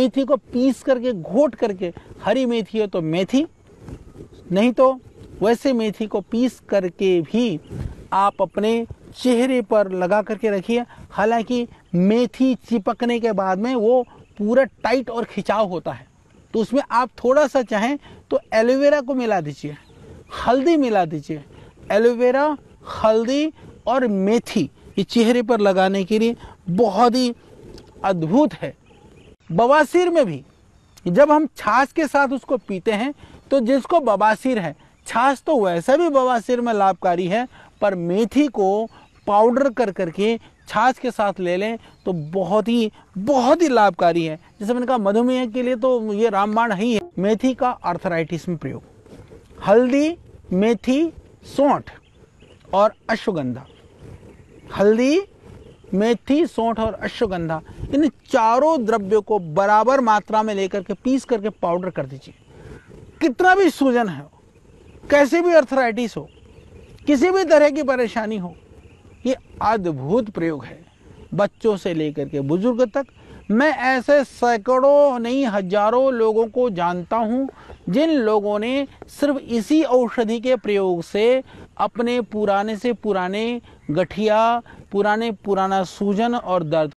मेथी को पीस करके घोट करके हरी मेथी है तो मेथी नहीं तो वैसे मेथी को पीस करके भी आप अपने चेहरे पर लगा करके रखिए हालांकि मेथी चिपकने के बाद में वो पूरा टाइट और खिंचाव होता है तो उसमें आप थोड़ा सा चाहें तो एलोवेरा को मिला दीजिए हल्दी मिला दीजिए एलोवेरा हल्दी और मेथी ये चेहरे पर लगाने के लिए बहुत ही अद्भुत है बवासीर में भी जब हम छाछ के साथ उसको पीते हैं तो जिसको बवासीर है छाछ तो वैसे भी बवासीर में लाभकारी है पर मेथी को पाउडर कर करके छाछ के साथ ले लें तो बहुत ही बहुत ही लाभकारी है जैसे मैंने कहा मधुमेह के लिए तो ये रामबाण ही है मेथी का अर्थराइटिस में प्रयोग हल्दी मेथी सौंठ और अश्वगंधा हल्दी मेथी सौंठ और अश्वगंधा इन चारों द्रव्यों को बराबर मात्रा में लेकर के पीस करके पाउडर कर दीजिए कितना भी सूजन है कैसे भी अर्थराइटिस हो किसी भी तरह की परेशानी हो ये अद्भुत प्रयोग है बच्चों से लेकर के बुजुर्ग तक मैं ऐसे सैकड़ों नहीं हजारों लोगों को जानता हूँ जिन लोगों ने सिर्फ इसी औषधि के प्रयोग से अपने पुराने से पुराने गठिया पुराने पुराना सूजन और दर्द